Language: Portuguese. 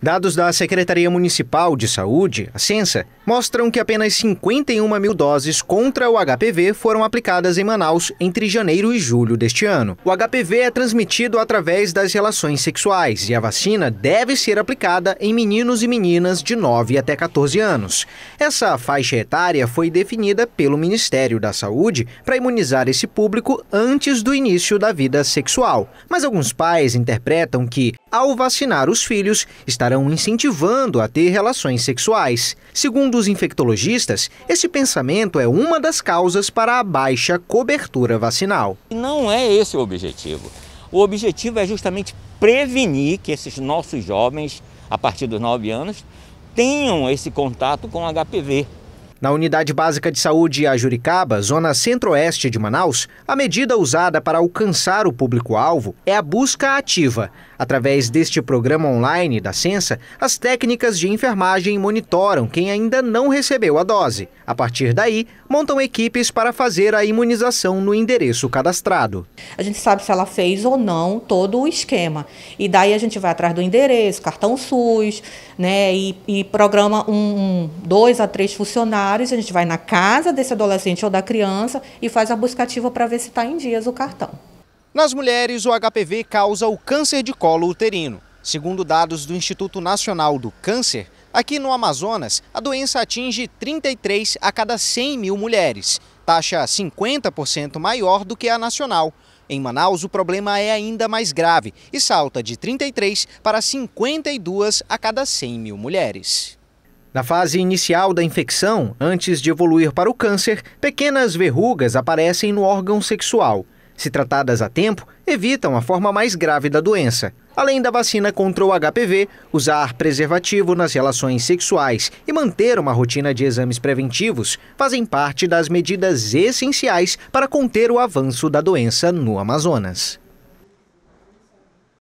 Dados da Secretaria Municipal de Saúde, a Sensa, mostram que apenas 51 mil doses contra o HPV foram aplicadas em Manaus entre janeiro e julho deste ano. O HPV é transmitido através das relações sexuais e a vacina deve ser aplicada em meninos e meninas de 9 até 14 anos. Essa faixa etária foi definida pelo Ministério da Saúde para imunizar esse público antes do início da vida sexual. Mas alguns pais interpretam que, ao vacinar os filhos, está incentivando a ter relações sexuais. Segundo os infectologistas, esse pensamento é uma das causas para a baixa cobertura vacinal. Não é esse o objetivo. O objetivo é justamente prevenir que esses nossos jovens, a partir dos 9 anos, tenham esse contato com HPV. Na Unidade Básica de Saúde Ajuricaba, zona centro-oeste de Manaus, a medida usada para alcançar o público-alvo é a busca ativa, Através deste programa online da Sensa, as técnicas de enfermagem monitoram quem ainda não recebeu a dose. A partir daí, montam equipes para fazer a imunização no endereço cadastrado. A gente sabe se ela fez ou não todo o esquema. E daí a gente vai atrás do endereço, cartão SUS, né? E, e programa um, um, dois a três funcionários. A gente vai na casa desse adolescente ou da criança e faz a buscativa para ver se está em dias o cartão. Nas mulheres, o HPV causa o câncer de colo uterino. Segundo dados do Instituto Nacional do Câncer, aqui no Amazonas, a doença atinge 33 a cada 100 mil mulheres, taxa 50% maior do que a nacional. Em Manaus, o problema é ainda mais grave e salta de 33 para 52 a cada 100 mil mulheres. Na fase inicial da infecção, antes de evoluir para o câncer, pequenas verrugas aparecem no órgão sexual. Se tratadas a tempo, evitam a forma mais grave da doença. Além da vacina contra o HPV, usar preservativo nas relações sexuais e manter uma rotina de exames preventivos fazem parte das medidas essenciais para conter o avanço da doença no Amazonas.